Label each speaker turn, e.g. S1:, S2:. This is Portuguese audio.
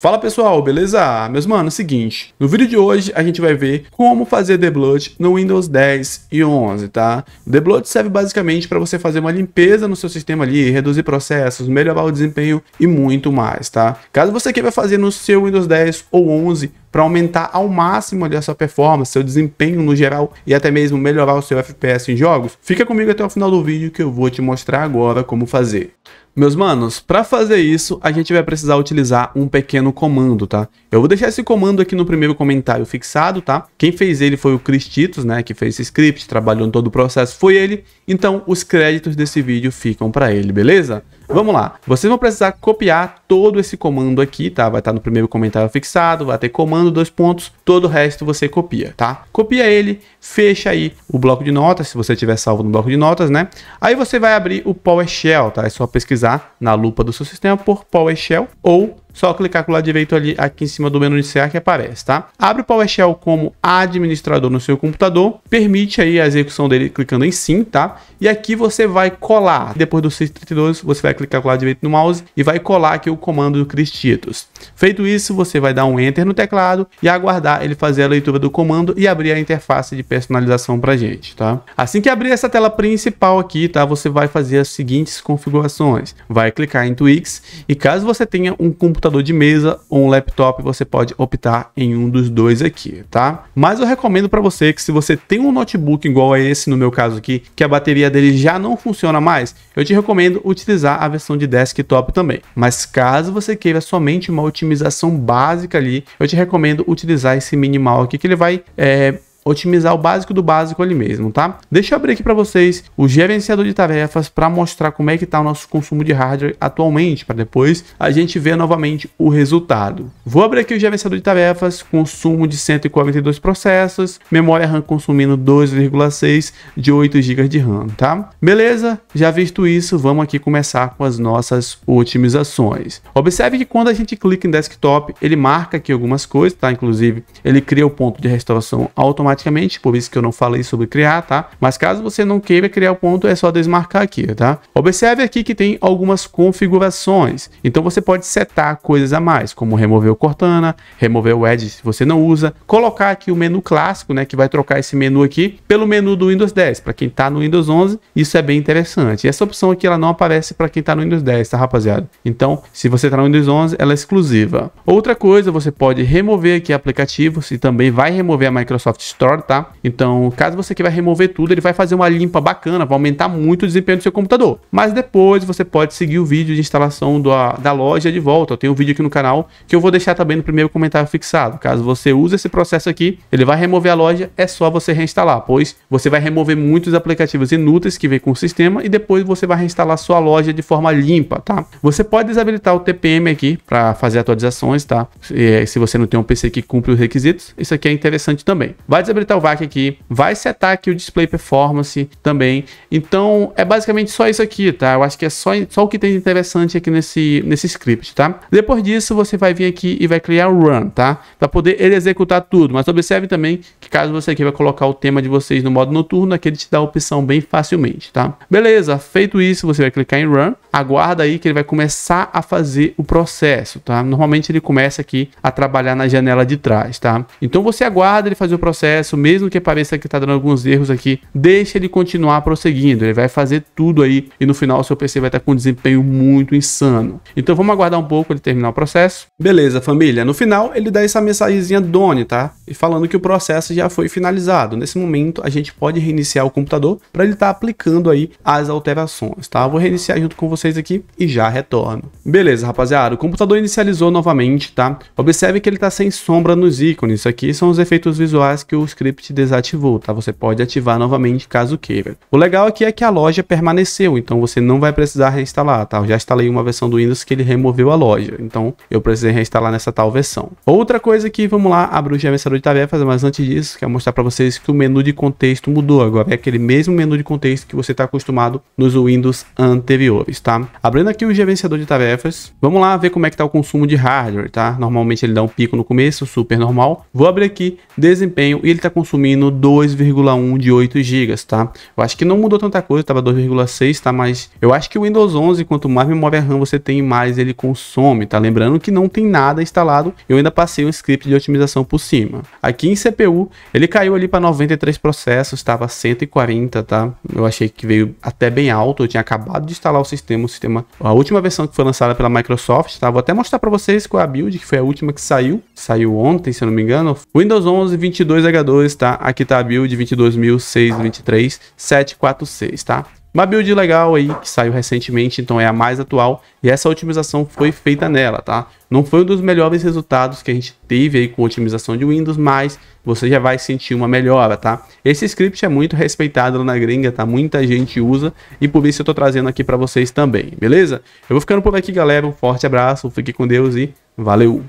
S1: Fala pessoal, beleza? Ah, meus manos, seguinte, no vídeo de hoje a gente vai ver como fazer blood no Windows 10 e 11, tá? The blood serve basicamente para você fazer uma limpeza no seu sistema ali, reduzir processos, melhorar o desempenho e muito mais, tá? Caso você queira fazer no seu Windows 10 ou 11, para aumentar ao máximo ali a sua performance, seu desempenho no geral e até mesmo melhorar o seu FPS em jogos, fica comigo até o final do vídeo que eu vou te mostrar agora como fazer. Meus manos, para fazer isso, a gente vai precisar utilizar um pequeno comando, tá? Eu vou deixar esse comando aqui no primeiro comentário fixado, tá? Quem fez ele foi o Cristitos, né, que fez esse script, trabalhou em todo o processo, foi ele. Então, os créditos desse vídeo ficam para ele, beleza? Vamos lá. Vocês vão precisar copiar todo esse comando aqui, tá? Vai estar tá no primeiro comentário fixado, vai ter comando, dois pontos, todo o resto você copia, tá? Copia ele, fecha aí o bloco de notas, se você tiver salvo no bloco de notas, né? Aí você vai abrir o PowerShell, tá? É só pesquisar na lupa do seu sistema por PowerShell ou só clicar com o lado direito ali aqui em cima do menu iniciar que aparece, tá? Abre o PowerShell como administrador no seu computador, permite aí a execução dele clicando em sim, tá? E aqui você vai colar, depois do 632 você vai clicar com o lado direito no mouse e vai colar aqui o comando do Cristitos. Feito isso, você vai dar um enter no teclado e aguardar ele fazer a leitura do comando e abrir a interface de personalização pra gente, tá? Assim que abrir essa tela principal aqui, tá? Você vai fazer as seguintes configurações. Vai clicar em Twix e caso você tenha um computador computador de mesa ou um laptop, você pode optar em um dos dois aqui, tá? Mas eu recomendo para você que se você tem um notebook igual a esse no meu caso aqui, que a bateria dele já não funciona mais, eu te recomendo utilizar a versão de desktop também. Mas caso você queira somente uma otimização básica ali, eu te recomendo utilizar esse minimal aqui que ele vai é, otimizar o básico do básico ali mesmo, tá? Deixa eu abrir aqui para vocês o gerenciador de tarefas para mostrar como é que tá o nosso consumo de hardware atualmente, para depois a gente ver novamente o resultado. Vou abrir aqui o gerenciador de tarefas, consumo de 142 processos, memória RAM consumindo 2,6 de 8 GB de RAM, tá? Beleza? Já visto isso, vamos aqui começar com as nossas otimizações. Observe que quando a gente clica em desktop, ele marca aqui algumas coisas, tá? Inclusive, ele cria o ponto de restauração automática automaticamente, por isso que eu não falei sobre criar, tá? Mas caso você não queira criar o ponto, é só desmarcar aqui, tá? Observe aqui que tem algumas configurações. Então você pode setar coisas a mais, como remover o Cortana, remover o Edge se você não usa, colocar aqui o menu clássico, né, que vai trocar esse menu aqui pelo menu do Windows 10. Para quem tá no Windows 11, isso é bem interessante. E essa opção aqui ela não aparece para quem tá no Windows 10, tá, rapaziada? Então, se você tá no Windows 11, ela é exclusiva. Outra coisa, você pode remover aqui aplicativos e também vai remover a Microsoft Store Store, tá? Então, caso você queira remover tudo, ele vai fazer uma limpa bacana, vai aumentar muito o desempenho do seu computador. Mas depois você pode seguir o vídeo de instalação do, a, da loja de volta. Tem um vídeo aqui no canal que eu vou deixar também no primeiro comentário fixado. Caso você use esse processo aqui, ele vai remover a loja, é só você reinstalar, pois você vai remover muitos aplicativos inúteis que vem com o sistema e depois você vai reinstalar sua loja de forma limpa, tá? Você pode desabilitar o TPM aqui para fazer atualizações, tá? Se, se você não tem um PC que cumpre os requisitos, isso aqui é interessante também. Vai desabilitar habilitar o aqui, vai setar aqui o Display Performance também. Então, é basicamente só isso aqui, tá? Eu acho que é só, só o que tem de interessante aqui nesse, nesse script, tá? Depois disso, você vai vir aqui e vai criar o Run, tá? Para poder ele executar tudo. Mas observe também que caso você aqui vai colocar o tema de vocês no modo noturno, aqui ele te dá a opção bem facilmente, tá? Beleza, feito isso, você vai clicar em Run. Aguarda aí que ele vai começar a fazer o processo, tá? Normalmente ele começa aqui a trabalhar na janela de trás, tá? Então, você aguarda ele fazer o processo processo, mesmo que pareça que está dando alguns erros aqui, deixa ele continuar prosseguindo, ele vai fazer tudo aí e no final o seu PC vai estar tá com um desempenho muito insano. Então vamos aguardar um pouco ele terminar o processo. Beleza, família, no final ele dá essa mensagenzinha Done, tá? e falando que o processo já foi finalizado. Nesse momento, a gente pode reiniciar o computador para ele estar tá aplicando aí as alterações, tá? vou reiniciar junto com vocês aqui e já retorno. Beleza, rapaziada, o computador inicializou novamente, tá? Observe que ele está sem sombra nos ícones. Isso aqui são os efeitos visuais que o script desativou, tá? Você pode ativar novamente caso queira. O legal aqui é que a loja permaneceu, então você não vai precisar reinstalar, tá? Eu já instalei uma versão do Windows que ele removeu a loja, então eu precisei reinstalar nessa tal versão. Outra coisa aqui, vamos lá, abre o gerenciador de tarefas, mas antes disso, quero mostrar para vocês que o menu de contexto mudou. Agora é aquele mesmo menu de contexto que você está acostumado nos Windows anteriores, tá? Abrindo aqui o gerenciador de tarefas, vamos lá ver como é que está o consumo de hardware, tá? Normalmente ele dá um pico no começo, super normal. Vou abrir aqui desempenho e ele está consumindo 2,1 de 8 GB, tá? Eu acho que não mudou tanta coisa, Tava 2,6, tá? Mas eu acho que o Windows 11, quanto mais memória RAM você tem, mais ele consome, tá? Lembrando que não tem nada instalado, eu ainda passei um script de otimização por cima. Aqui em CPU, ele caiu ali para 93 processos, estava 140, tá? Eu achei que veio até bem alto, eu tinha acabado de instalar o sistema, o sistema, a última versão que foi lançada pela Microsoft, tá? Vou até mostrar para vocês qual é a build, que foi a última que saiu, saiu ontem, se eu não me engano. Windows 11 22H2, tá? Aqui tá a build 22.623.746, tá? Uma build legal aí, que saiu recentemente, então é a mais atual, e essa otimização foi feita nela, tá? Não foi um dos melhores resultados que a gente teve aí com otimização de Windows, mas você já vai sentir uma melhora, tá? Esse script é muito respeitado na gringa, tá? Muita gente usa e por isso eu tô trazendo aqui para vocês também, beleza? Eu vou ficando por aqui, galera. Um forte abraço, fique com Deus e valeu!